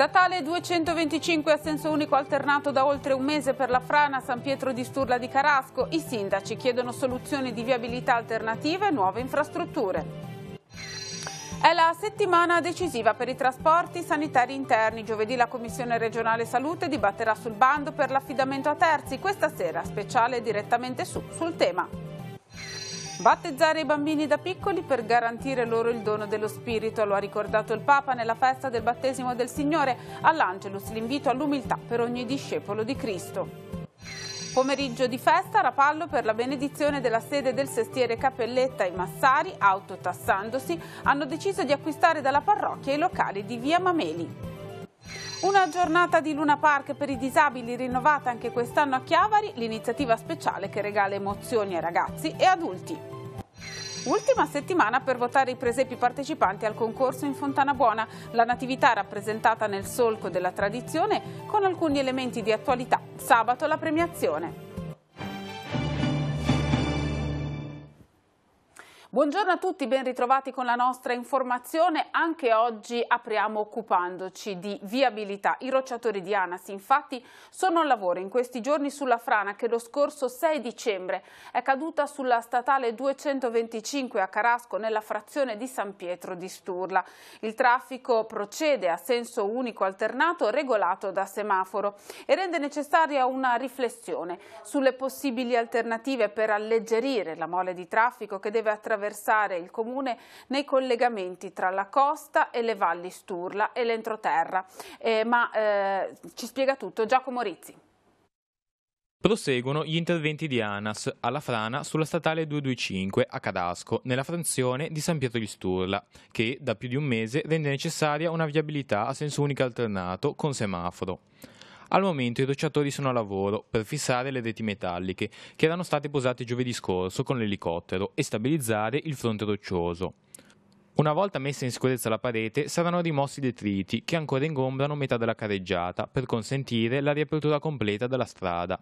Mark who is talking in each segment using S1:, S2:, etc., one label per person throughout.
S1: Statale 225 a senso unico alternato da oltre un mese per la frana San Pietro di Sturla di Carasco. I sindaci chiedono soluzioni di viabilità alternative e nuove infrastrutture. È la settimana decisiva per i trasporti sanitari interni. Giovedì la Commissione regionale salute dibatterà sul bando per l'affidamento a terzi. Questa sera speciale direttamente su sul tema. Battezzare i bambini da piccoli per garantire loro il dono dello spirito, lo ha ricordato il Papa nella festa del battesimo del Signore all'Angelus, l'invito all'umiltà per ogni discepolo di Cristo. Pomeriggio di festa, rapallo per la benedizione della sede del sestiere Capelletta i Massari, autotassandosi, hanno deciso di acquistare dalla parrocchia i locali di via Mameli. Una giornata di Luna Park per i disabili rinnovata anche quest'anno a Chiavari, l'iniziativa speciale che regala emozioni a ragazzi e adulti. Ultima settimana per votare i presepi partecipanti al concorso in Fontana Buona, la natività rappresentata nel solco della tradizione con alcuni elementi di attualità. Sabato la premiazione. Buongiorno a tutti, ben ritrovati con la nostra informazione. Anche oggi apriamo occupandoci di viabilità. I rocciatori di Anas infatti sono al lavoro in questi giorni sulla frana che lo scorso 6 dicembre è caduta sulla statale 225 a Carasco nella frazione di San Pietro di Sturla. Il traffico procede a senso unico alternato regolato da semaforo e rende necessaria una riflessione sulle possibili alternative per alleggerire la mole di traffico che deve attraversare versare il comune nei collegamenti tra la costa e le valli Sturla e l'entroterra. Eh, ma eh, ci spiega tutto Giacomo Rizzi.
S2: Proseguono gli interventi di ANAS alla frana sulla statale 225 a Cadasco, nella frazione di San Pietro di Sturla, che da più di un mese rende necessaria una viabilità a senso unico alternato con semaforo. Al momento i docciatori sono a lavoro per fissare le reti metalliche che erano state posate giovedì scorso con l'elicottero e stabilizzare il fronte roccioso. Una volta messa in sicurezza la parete saranno rimossi i detriti che ancora ingombrano metà della carreggiata per consentire la riapertura completa della strada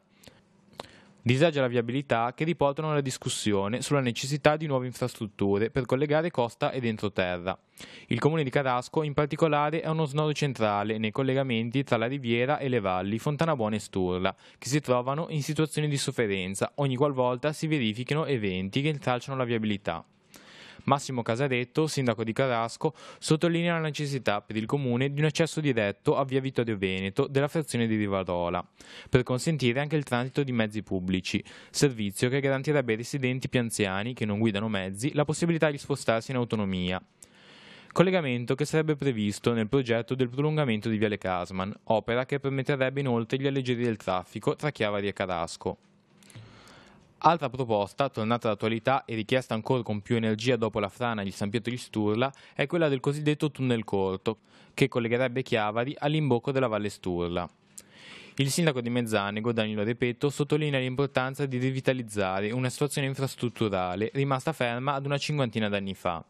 S2: disagi alla viabilità che riportano alla discussione sulla necessità di nuove infrastrutture per collegare costa ed entroterra. Il comune di Carasco in particolare è uno snodo centrale nei collegamenti tra la riviera e le valli Fontana Buona e Sturla, che si trovano in situazioni di sofferenza ogni qualvolta si verifichino eventi che intralciano la viabilità. Massimo Casadetto, sindaco di Carrasco, sottolinea la necessità per il comune di un accesso diretto a via Vittorio Veneto della frazione di Rivadola, per consentire anche il transito di mezzi pubblici, servizio che garantirebbe ai residenti più anziani che non guidano mezzi la possibilità di spostarsi in autonomia collegamento che sarebbe previsto nel progetto del prolungamento di Viale Casman, opera che permetterebbe inoltre gli alleggerire il traffico tra Chiavari e Carasco. Altra proposta, tornata all'attualità e richiesta ancora con più energia dopo la frana di San Pietro di Sturla, è quella del cosiddetto tunnel corto, che collegherebbe Chiavari all'imbocco della Valle Sturla. Il sindaco di Mezzanego, Danilo Repetto, sottolinea l'importanza di rivitalizzare una situazione infrastrutturale rimasta ferma ad una cinquantina d'anni fa,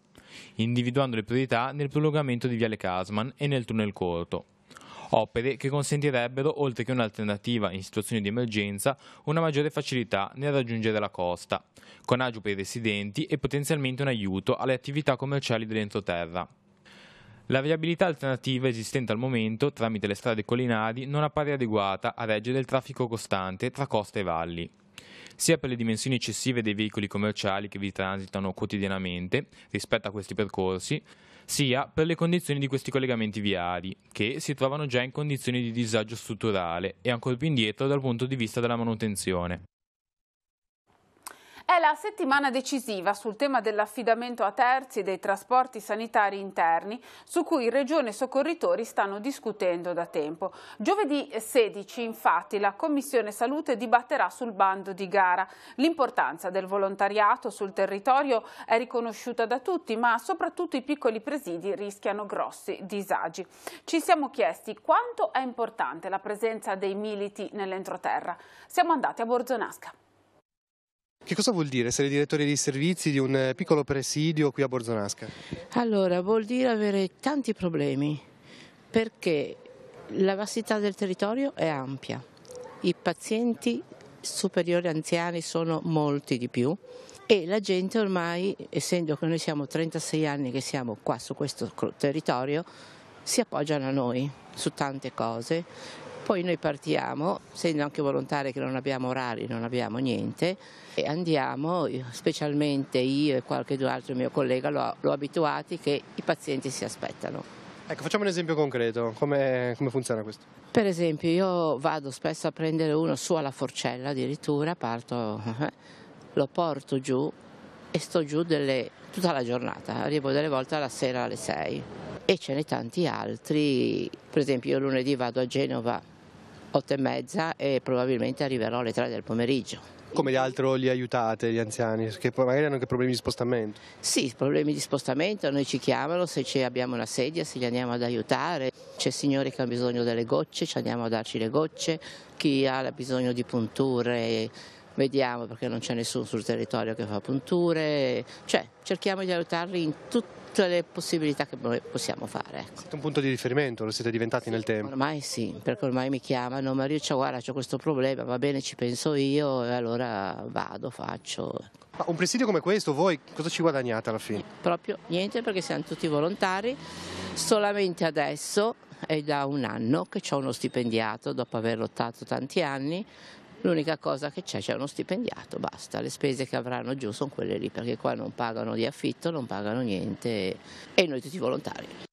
S2: individuando le priorità nel prolungamento di Viale Casman e nel tunnel corto opere che consentirebbero, oltre che un'alternativa in situazioni di emergenza, una maggiore facilità nel raggiungere la costa, con agio per i residenti e potenzialmente un aiuto alle attività commerciali dell'entroterra. La viabilità alternativa esistente al momento, tramite le strade collinari, non appare adeguata a reggere il traffico costante tra costa e valli sia per le dimensioni eccessive dei veicoli commerciali che vi transitano quotidianamente rispetto a questi percorsi, sia per le condizioni di questi collegamenti viari, che si trovano già in condizioni di disagio strutturale e ancora più indietro dal punto di vista della manutenzione.
S1: È la settimana decisiva sul tema dell'affidamento a terzi dei trasporti sanitari interni, su cui Regione e soccorritori stanno discutendo da tempo. Giovedì 16, infatti, la Commissione Salute dibatterà sul bando di gara. L'importanza del volontariato sul territorio è riconosciuta da tutti, ma soprattutto i piccoli presidi rischiano grossi disagi. Ci siamo chiesti quanto è importante la presenza dei militi nell'entroterra. Siamo andati a Borzonasca.
S3: Che cosa vuol dire essere direttore dei servizi di un eh, piccolo presidio qui a Borzonasca?
S1: Allora, vuol dire avere tanti problemi,
S4: perché la vastità del territorio è ampia, i pazienti superiori anziani sono molti di più e la gente ormai, essendo che noi siamo 36 anni che siamo qua su questo territorio, si appoggiano a noi su tante cose poi noi partiamo, essendo anche volontari che non abbiamo orari, non abbiamo niente, e andiamo, specialmente io e qualche altro mio collega, l'ho, l'ho abituati che i pazienti si aspettano.
S3: Ecco, facciamo un esempio concreto, come, come, funziona questo?
S4: Per esempio io vado spesso a prendere uno su alla forcella addirittura, parto, eh, lo porto giù e sto giù delle, tutta la giornata, arrivo delle volte alla sera alle 6 e ce ne tanti altri, per esempio io lunedì vado a Genova 8 e mezza e probabilmente arriverò alle 3 del pomeriggio. Come gli
S3: altri li aiutate gli anziani, che magari hanno anche problemi
S4: di spostamento? Sì, problemi di spostamento, noi ci chiamano se abbiamo una sedia, se li andiamo ad aiutare, c'è signori che hanno bisogno delle gocce, ci andiamo a darci le gocce, chi ha bisogno di punture vediamo perché non c'è nessuno sul territorio che fa punture, cioè cerchiamo di aiutarli in tutto tutte le possibilità che noi possiamo fare. Ecco. Siete un
S3: punto di riferimento, lo siete diventati sì, nel tempo?
S4: Ormai sì, perché ormai mi chiamano, Mario ciao guarda c'ho questo problema, va bene ci penso io e allora vado, faccio. Ecco.
S3: Ma un presidio come questo voi cosa ci guadagnate alla fine?
S4: Proprio niente perché siamo tutti volontari, solamente adesso è da un anno che ho uno stipendiato dopo aver lottato tanti anni L'unica cosa che c'è, c'è uno stipendiato, basta, le spese che avranno giù sono quelle lì, perché qua non pagano di affitto, non pagano niente e noi tutti volontari.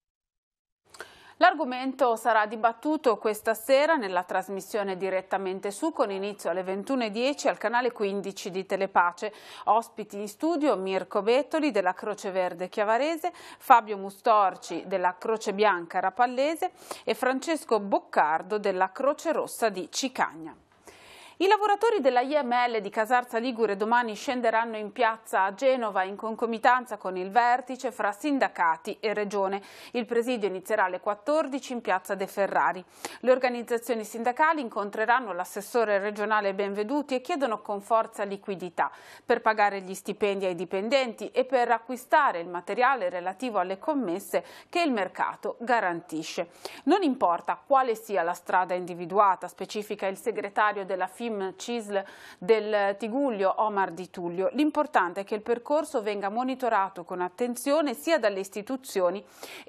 S1: L'argomento sarà dibattuto questa sera nella trasmissione direttamente su con inizio alle 21.10 al canale 15 di Telepace. Ospiti in studio Mirko Bettoli della Croce Verde Chiavarese, Fabio Mustorci della Croce Bianca Rapallese e Francesco Boccardo della Croce Rossa di Cicagna. I lavoratori della IML di Casarza Ligure domani scenderanno in piazza a Genova in concomitanza con il vertice fra sindacati e regione. Il presidio inizierà alle 14 in piazza De Ferrari. Le organizzazioni sindacali incontreranno l'assessore regionale Benveduti e chiedono con forza liquidità per pagare gli stipendi ai dipendenti e per acquistare il materiale relativo alle commesse che il mercato garantisce. Non importa quale sia la strada individuata, specifica il segretario della FIA Kim Cisl del Tiguglio, Omar Di Tullio. L'importante è che il percorso venga monitorato con attenzione sia dalle istituzioni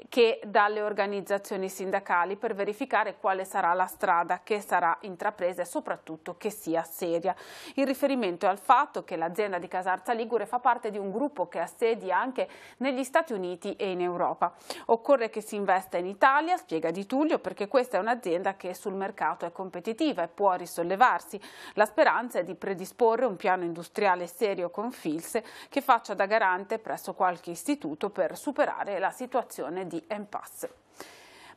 S1: che dalle organizzazioni sindacali per verificare quale sarà la strada che sarà intrapresa e soprattutto che sia seria. Il riferimento è al fatto che l'azienda di Casarza Ligure fa parte di un gruppo che ha sedi anche negli Stati Uniti e in Europa. Occorre che si investa in Italia, spiega Di Tullio, perché questa è un'azienda che sul mercato è competitiva e può risollevarsi. La speranza è di predisporre un piano industriale serio con Fils che faccia da garante presso qualche istituto per superare la situazione di impasse.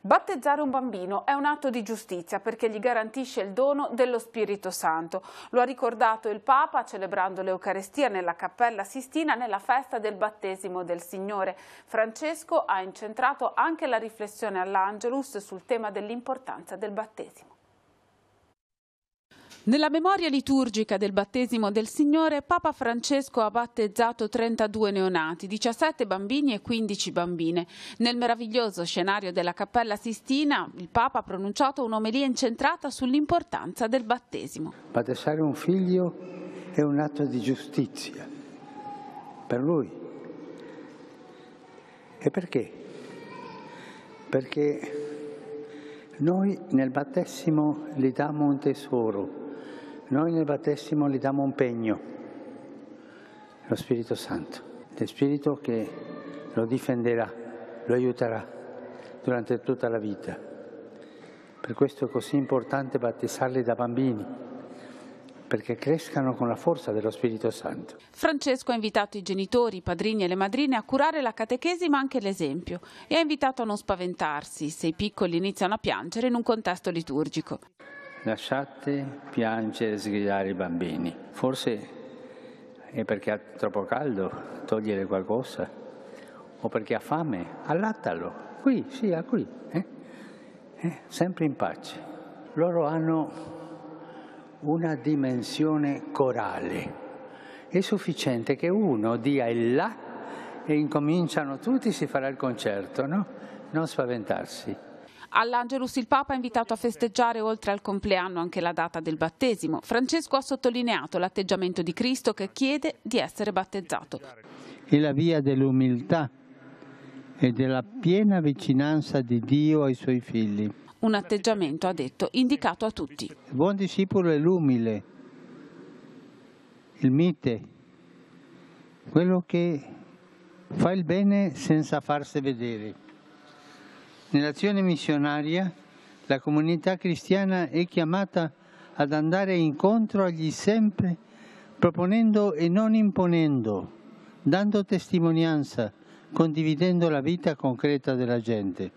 S1: Battezzare un bambino è un atto di giustizia perché gli garantisce il dono dello Spirito Santo. Lo ha ricordato il Papa celebrando l'Eucarestia nella Cappella Sistina nella festa del battesimo del Signore. Francesco ha incentrato anche la riflessione all'Angelus sul tema dell'importanza del battesimo. Nella memoria liturgica del battesimo del Signore, Papa Francesco ha battezzato 32 neonati, 17 bambini e 15 bambine. Nel meraviglioso scenario della Cappella Sistina, il Papa ha pronunciato un'omelia incentrata sull'importanza del battesimo.
S3: Battezzare un figlio è un atto di giustizia per lui. E perché? Perché noi nel battesimo gli diamo un tesoro noi nel battesimo gli diamo un pegno, lo Spirito Santo, lo Spirito che lo difenderà, lo aiuterà durante tutta la vita. Per questo è così importante battezzarli da bambini, perché crescano con la forza dello Spirito Santo.
S1: Francesco ha invitato i genitori, i padrini e le madrine a curare la catechesi ma anche l'esempio e ha invitato a non spaventarsi se i piccoli iniziano a piangere in un contesto liturgico
S3: lasciate piangere e sgridare i bambini. Forse è perché ha troppo caldo, togliere qualcosa, o perché ha fame, allattalo, qui, sia ah, qui, eh? Eh? sempre in pace. Loro hanno una dimensione corale. È sufficiente che uno dia il là e incominciano tutti, si farà il concerto, no? Non spaventarsi.
S1: All'Angelus il Papa ha invitato a festeggiare oltre al compleanno anche la data del battesimo. Francesco ha sottolineato l'atteggiamento di Cristo che chiede di essere battezzato.
S3: È la via dell'umiltà e della piena vicinanza di Dio ai suoi figli.
S1: Un atteggiamento, ha detto, indicato a tutti. Il
S3: buon discepolo è l'umile, il mite, quello che fa il bene senza farsi vedere. Nell'azione missionaria la comunità cristiana è chiamata ad andare incontro agli sempre, proponendo e non imponendo, dando testimonianza, condividendo la vita concreta della gente.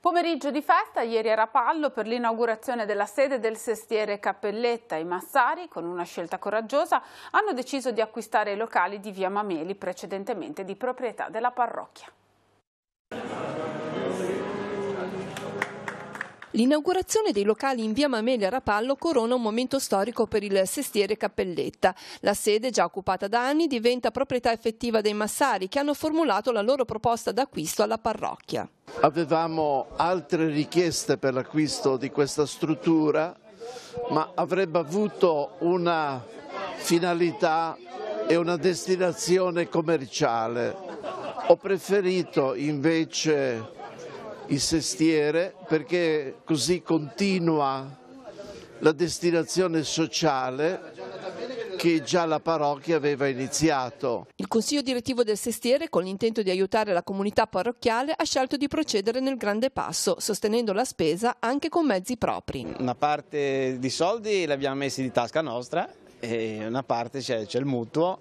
S1: Pomeriggio di festa ieri a Rapallo per l'inaugurazione della sede del sestiere Cappelletta. I Massari, con una scelta coraggiosa, hanno deciso di acquistare i locali di via Mameli, precedentemente di proprietà della parrocchia.
S5: L'inaugurazione dei locali in via Mamelia Rapallo corona un momento storico per il sestiere Cappelletta. La sede, già occupata da anni, diventa proprietà effettiva dei Massari che hanno formulato la loro proposta d'acquisto alla parrocchia. Avevamo altre richieste per l'acquisto di questa struttura, ma avrebbe avuto una finalità e una destinazione commerciale. Ho preferito invece il sestiere perché così continua la destinazione sociale che già la parrocchia aveva iniziato. Il consiglio direttivo del Sestiere, con l'intento di aiutare la comunità parrocchiale, ha scelto di procedere nel grande passo, sostenendo la spesa anche con mezzi propri.
S6: Una parte di soldi l'abbiamo messi di tasca nostra e una parte c'è il mutuo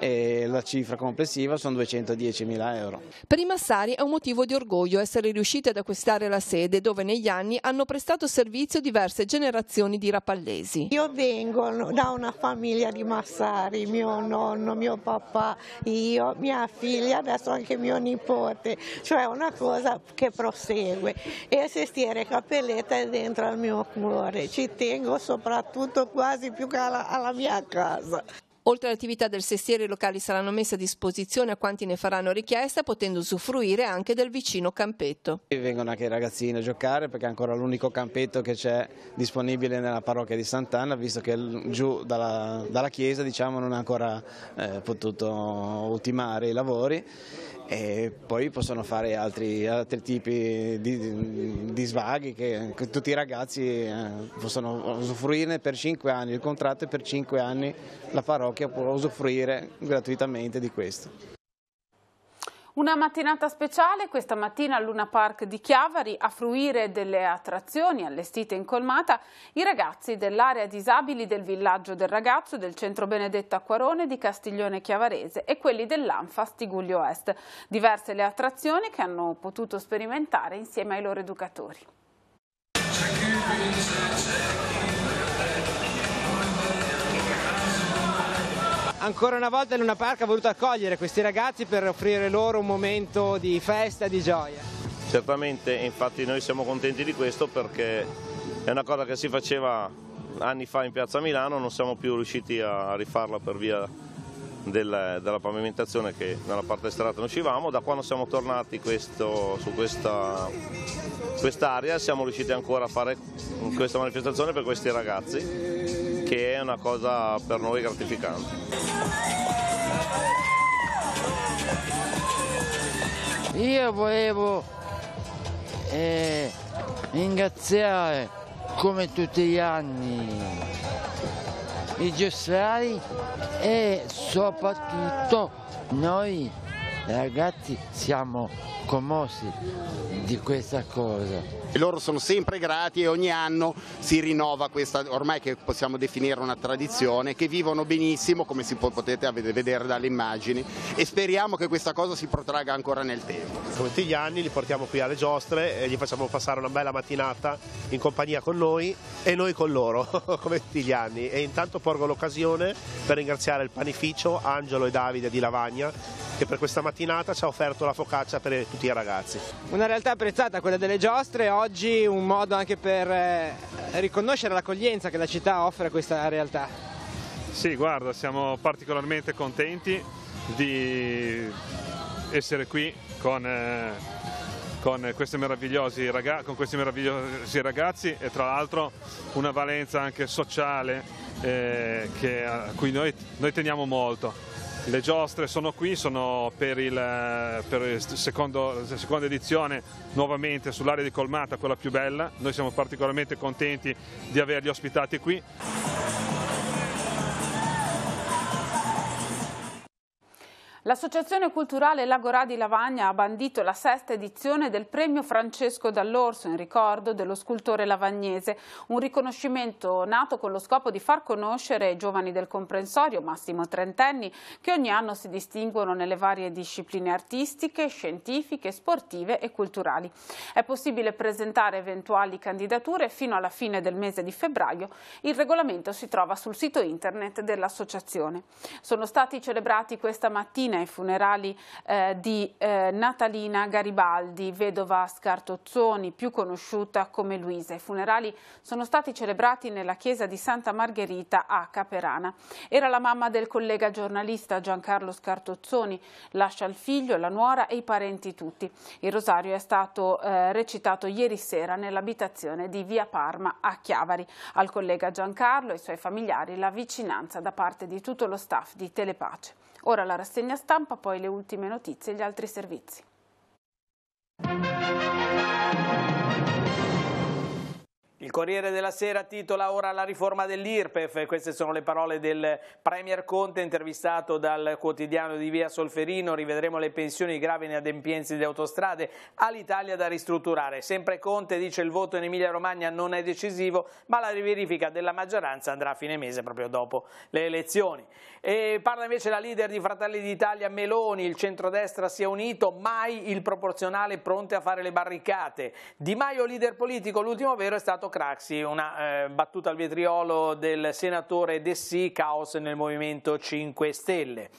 S6: e la cifra complessiva sono 210.000 euro.
S5: Per i Massari è un motivo di orgoglio essere riusciti ad acquistare la sede dove negli anni hanno prestato servizio diverse generazioni di rapallesi.
S4: Io vengo da una famiglia di Massari, mio nonno, mio papà, io, mia figlia, adesso anche mio nipote, cioè una cosa che prosegue e il sestiere Capelletta è dentro al mio cuore, ci tengo
S5: soprattutto quasi più che alla, alla mia casa. Oltre all'attività del sestiere, i locali saranno messi a disposizione a quanti ne faranno richiesta, potendo usufruire anche del vicino campetto.
S6: Vengono anche i ragazzini a giocare perché è ancora l'unico campetto che c'è disponibile nella parrocchia di Sant'Anna, visto che giù dalla, dalla chiesa diciamo, non ha ancora eh, potuto ultimare i lavori e poi possono fare altri, altri tipi di, di, svaghi che, tutti i ragazzi eh, possono usufruirne per 5 anni, il contratto è per 5 anni, la parrocchia può usufruire gratuitamente di questo.
S1: Una mattinata speciale questa mattina al Luna Park di Chiavari a fruire delle attrazioni allestite in colmata i ragazzi dell'area disabili del villaggio del ragazzo del centro Benedetto Acquarone di Castiglione Chiavarese e quelli dell'Anfa Stiguglio Est. Diverse le attrazioni che hanno potuto sperimentare insieme ai loro educatori.
S6: ancora una volta Luna Park ha voluto accogliere questi ragazzi per offrire loro un momento di festa, di gioia.
S2: Certamente, infatti noi siamo contenti di questo perché è una cosa che si faceva anni fa in piazza Milano, non siamo più riusciti a rifarla per via della pavimentazione che nella parte strada non uscivamo, da quando siamo tornati questo, su questa quest'area siamo riusciti ancora a fare questa manifestazione per questi ragazzi che è una cosa per noi gratificante.
S3: Io volevo eh, ringraziare come tutti gli anni i giostrari e soprattutto noi ragazzi siamo commossi di questa cosa.
S6: loro sono sempre grati e ogni anno si rinnova questa, ormai che possiamo definire una tradizione, che vivono benissimo come si potete vedere dalle
S7: immagini e speriamo che questa cosa si protraga ancora nel tempo. Come tutti gli anni li portiamo qui alle giostre e gli facciamo passare una bella mattinata in compagnia con noi e noi con loro, come tutti gli anni. E intanto porgo l'occasione per ringraziare il panificio Angelo e Davide di Lavagna che per questa mattinata ci ha offerto la focaccia per tutti i ragazzi.
S6: Una realtà apprezzata quella delle giostre, oggi un modo anche per eh, riconoscere l'accoglienza che la città offre a questa realtà.
S7: Sì, guarda, siamo particolarmente contenti di essere qui con... Eh... Con questi, con questi meravigliosi, ragazzi e tra l'altro una valenza anche sociale eh, che, a cui noi, noi teniamo molto. Le giostre sono qui, sono per, il, eh, per il secondo, la seconda edizione nuovamente sull'area di Colmata, quella più bella. Noi siamo particolarmente contenti di averli ospitati qui.
S1: L'Associazione Culturale Lagorà di Lavagna ha bandito la sesta edizione del premio Francesco Dall'Orso in ricordo dello scultore lavagnese, un riconoscimento nato con lo scopo di far conoscere i giovani del comprensorio, massimo trentenni, che ogni anno si distinguono nelle varie discipline artistiche, scientifiche, sportive e culturali. È possibile presentare eventuali candidature fino alla fine del mese di febbraio. Il regolamento si trova sul sito internet dell'associazione. Sono stati celebrati questa mattina ai funerali eh, di eh, Natalina Garibaldi, vedova Scartozzoni, più conosciuta come Luisa. I funerali sono stati celebrati nella chiesa di Santa Margherita a Caperana. Era la mamma del collega giornalista Giancarlo Scartozzoni, lascia il figlio, la nuora e i parenti tutti. Il rosario è stato eh, recitato ieri sera nell'abitazione di Via Parma a Chiavari. Al collega Giancarlo e ai suoi familiari la vicinanza da parte di tutto lo staff di Telepace. Ora la rassegna stampa, poi le ultime notizie e gli altri servizi.
S7: Il Corriere della Sera titola ora la riforma dell'IRPEF, queste sono le parole del Premier Conte intervistato dal quotidiano di Via Solferino, rivedremo le pensioni gravi inadempienze di autostrade all'Italia da ristrutturare. Sempre Conte dice il voto in Emilia Romagna non è decisivo ma la riverifica della maggioranza andrà a fine mese proprio dopo le elezioni. E parla invece la leader di Fratelli d'Italia Meloni, il centrodestra si è unito, mai il proporzionale pronte a fare le barricate. Di Maio leader politico, l'ultimo vero è stato Crack taxi, una eh, battuta al vetriolo del senatore Dessì, caos nel Movimento 5 Stelle.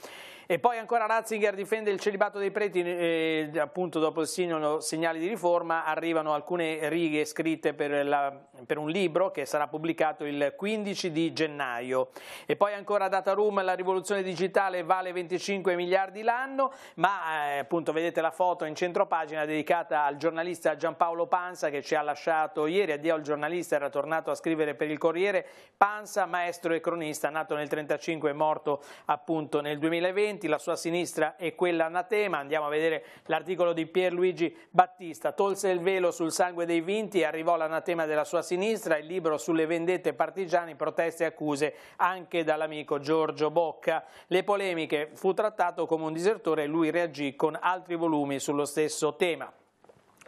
S7: E poi ancora Ratzinger difende il celibato dei preti, eh, eh appunto dopo il sino, segnali di riforma arrivano alcune righe scritte per, la, per, un libro che sarà pubblicato il 15 di gennaio. E poi ancora Data Room, la rivoluzione digitale vale 25 miliardi l'anno, ma eh, appunto vedete la foto in centro pagina dedicata al giornalista Giampaolo Panza che ci ha lasciato ieri, addio al giornalista, era tornato a scrivere per il Corriere, Panza, maestro e cronista, nato nel 1935 e morto appunto nel 2020 Monti, la sua sinistra è quella anatema, andiamo a vedere l'articolo di Pierluigi Battista, tolse il velo sul sangue dei vinti e arrivò l'anatema della sua sinistra, il libro sulle vendette partigiani, proteste e accuse anche dall'amico Giorgio Bocca. Le polemiche, fu trattato come un disertore e lui reagì con altri volumi sullo stesso tema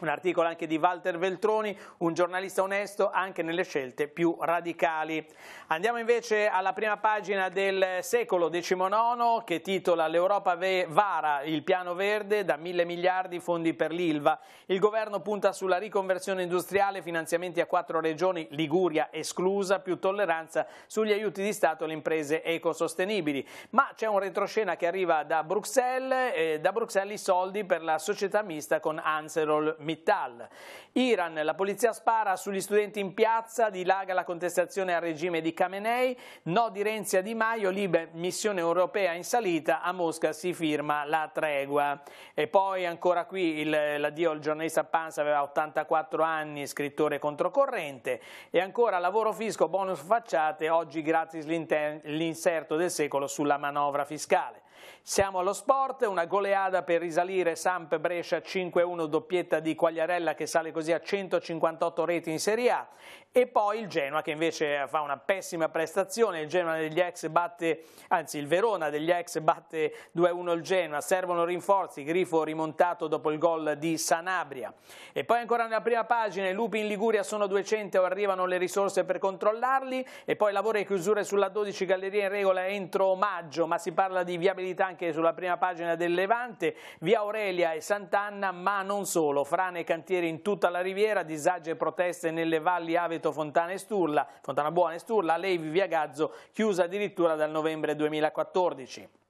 S7: un articolo anche di Walter Veltroni, un giornalista onesto anche nelle scelte più radicali. Andiamo invece alla prima pagina del secolo XIX che titola L'Europa vara il piano verde da mille miliardi fondi per l'Ilva. Il governo punta sulla riconversione industriale, finanziamenti a quattro regioni, Liguria esclusa, più tolleranza sugli aiuti di Stato alle imprese ecosostenibili. Ma c'è un retroscena che arriva da Bruxelles, e eh, da Bruxelles i soldi per la società mista con Anserol Milano. ArcelorMittal. Iran, la polizia spara sugli studenti in piazza, dilaga la contestazione al regime di Khamenei, no di Renzi a Di Maio, Libe, missione europea in salita, a Mosca si firma la tregua. E poi ancora qui il, l'addio al giornalista Panza, aveva 84 anni, scrittore controcorrente, e ancora lavoro fisco, bonus facciate, oggi gratis l'inserto del secolo sulla manovra fiscale. Siamo allo sport, una goleada per risalire Samp Brescia 5-1 doppietta di Quagliarella che sale così a 158 reti in Serie A e poi il Genoa che invece fa una pessima prestazione, il Genoa degli ex batte, anzi il Verona degli ex batte 2-1 il Genoa, servono rinforzi, Grifo rimontato dopo il gol di Sanabria e poi ancora nella prima pagina i lupi in Liguria sono 200 o arrivano le risorse per controllarli e poi lavori e chiusure sulla 12 gallerie in regola entro maggio ma si parla di viabilità stabilità anche sulla prima pagina del Levante, via Aurelia e Sant'Anna, ma non solo, frane e cantieri in tutta la riviera, disagi e proteste nelle valli Aveto, Fontana e Sturla, Fontana Buona e Sturla, Levi, via Gazzo, chiusa addirittura dal novembre 2014.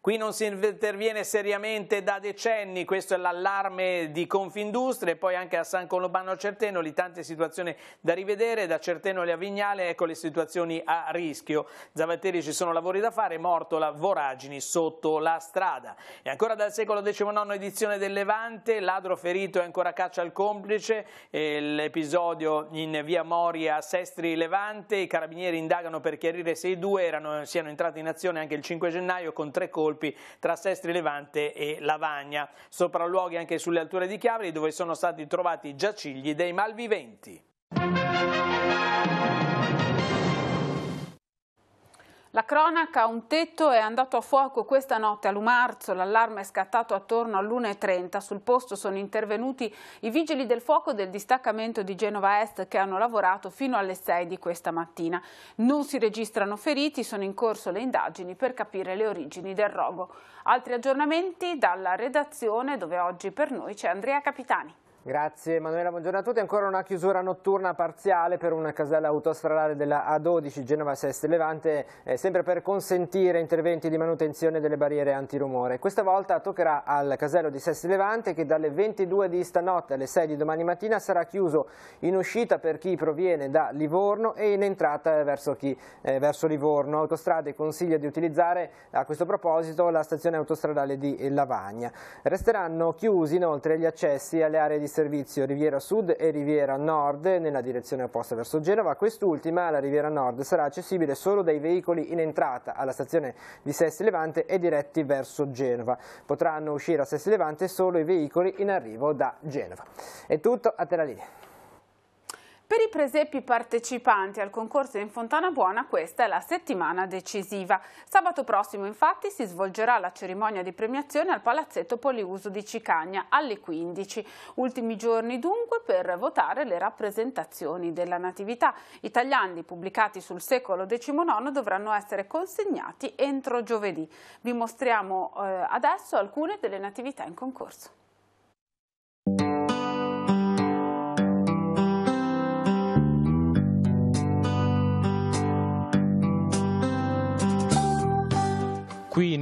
S7: Qui non si interviene seriamente da decenni, questo è l'allarme di Confindustria e poi anche a San Colobano Certenoli, tante situazioni da rivedere, da Certenoli a Vignale, ecco le situazioni a rischio. Zavattieri ci sono lavori da fare, morto la voragini sotto la strada. E ancora dal secolo XIX edizione del Levante, ladro ferito e ancora caccia al complice, l'episodio in via Moria Sestri Levante, i carabinieri indagano per chiarire se i due erano, siano entrati in azione anche il 5 gennaio con tre colpi colpi tra Sestri Levante e Lavagna. Sopralluoghi anche sulle alture di Chiavari dove sono stati trovati giacigli dei malviventi.
S1: La cronaca, un tetto è andato a fuoco questa notte a Lumarzo, l'allarme è scattato attorno all'1.30, sul posto sono intervenuti i vigili del fuoco del distaccamento di Genova Est che hanno lavorato fino alle 6 di questa mattina. Non si registrano feriti, sono in corso le indagini per capire le origini del rogo. Altri aggiornamenti dalla redazione dove oggi per noi c'è Andrea Capitani.
S6: Grazie Emanuela, buongiorno a tutti. Ancora una chiusura notturna parziale per una casella autostradale della A12 Genova Sest Levante, eh, sempre per consentire interventi di manutenzione delle barriere antirumore. Questa volta toccherà al casello di Sest Levante che dalle 22 di stanotte alle 6 di domani mattina sarà chiuso in uscita per chi proviene da Livorno e in entrata verso, chi, eh, verso Livorno. Autostrade consiglia di utilizzare a questo proposito la stazione autostradale di Lavagna. Resteranno chiusi inoltre gli accessi alle aree di servizio Riviera Sud e Riviera Nord nella direzione opposta verso Genova. Quest'ultima, la Riviera Nord, sarà accessibile solo dai veicoli in entrata alla stazione di Sesti Levante e diretti verso Genova. Potranno uscire a Sesti Levante solo i veicoli in arrivo da Genova. È tutto, a te la linea.
S1: Per i presepi partecipanti al concorso in Fontana Buona questa è la settimana decisiva. Sabato prossimo infatti si svolgerà la cerimonia di premiazione al Palazzetto Poliuso di Cicagna alle 15. Ultimi giorni dunque per votare le rappresentazioni della Natività. I tagliandi pubblicati sul secolo XIX dovranno essere consegnati entro giovedì. Vi mostriamo eh, adesso alcune delle natività in concorso.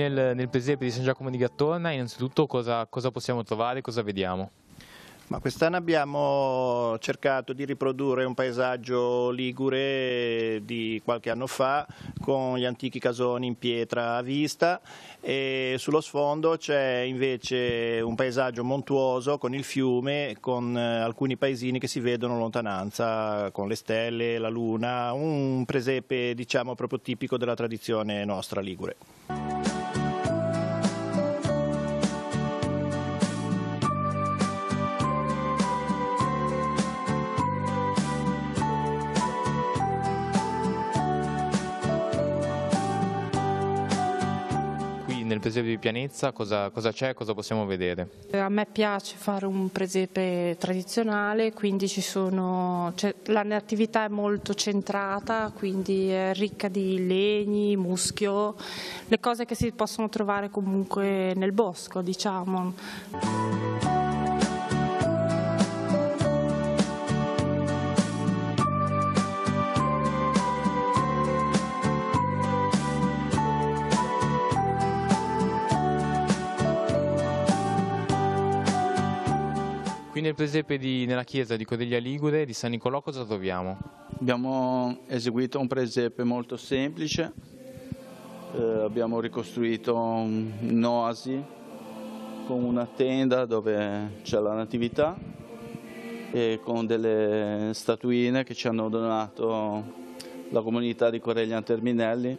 S2: nel, nel presepe di San Giacomo di Gattorna, innanzitutto cosa, cosa possiamo trovare, cosa vediamo?
S7: quest'anno abbiamo cercato di riprodurre un paesaggio ligure di qualche anno fa con gli antichi casoni in pietra a vista e sullo sfondo c'è invece un paesaggio montuoso con il fiume, con eh, alcuni paesini che si vedono in lontananza con le stelle, la luna, un presepe diciamo proprio tipico della tradizione nostra ligure.
S2: nel presepe di Pianezza cosa, c'è e cosa possiamo vedere?
S1: A me piace fare un presepe tradizionale, quindi ci sono, cioè, la mia è molto centrata, quindi è ricca di legni, muschio, le cose che si possono trovare comunque nel bosco, diciamo.
S2: nel presepe di, nella chiesa di Codeglia Ligure di San Nicolò cosa troviamo?
S3: Abbiamo eseguito un presepe molto semplice, eh, abbiamo ricostruito un'oasi con una tenda dove c'è la natività e con delle statuine che ci hanno donato la comunità di Coreglian Terminelli.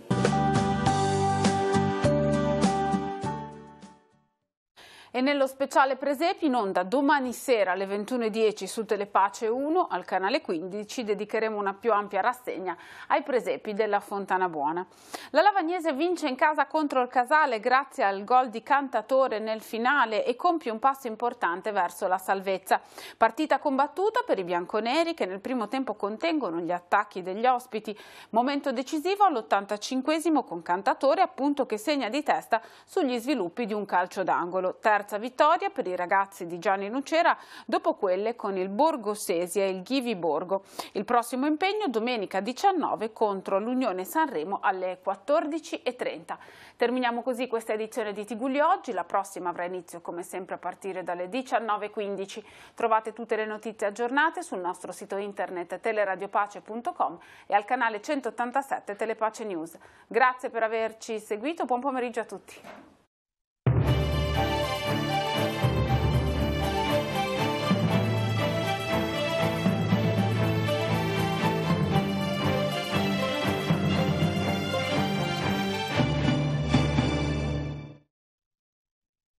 S1: E nello speciale Presepi in onda domani sera alle 21.10 su Telepace 1 al canale 15 dedicheremo una più ampia rassegna ai presepi della Fontana Buona. La Lavagnese vince in casa contro il Casale grazie al gol di Cantatore nel finale e compie un passo importante verso la salvezza. Partita combattuta per i bianconeri che nel primo tempo contengono gli attacchi degli ospiti. Momento decisivo all'85 con Cantatore appunto che segna di testa sugli sviluppi di un calcio d'angolo. Terzo Piazza Vittoria per i ragazzi di Gianni Nucera, dopo quelle con il Borgo Sesia e il Ghivi Borgo. Il prossimo impegno domenica 19 contro l'Unione Sanremo alle 14.30. Terminiamo così questa edizione di Tigugli Oggi, la prossima avrà inizio come sempre a partire dalle 19.15. Trovate tutte le notizie aggiornate sul nostro sito internet teleradiopace.com e al canale 187 Telepace News. Grazie per averci seguito, buon pomeriggio a tutti.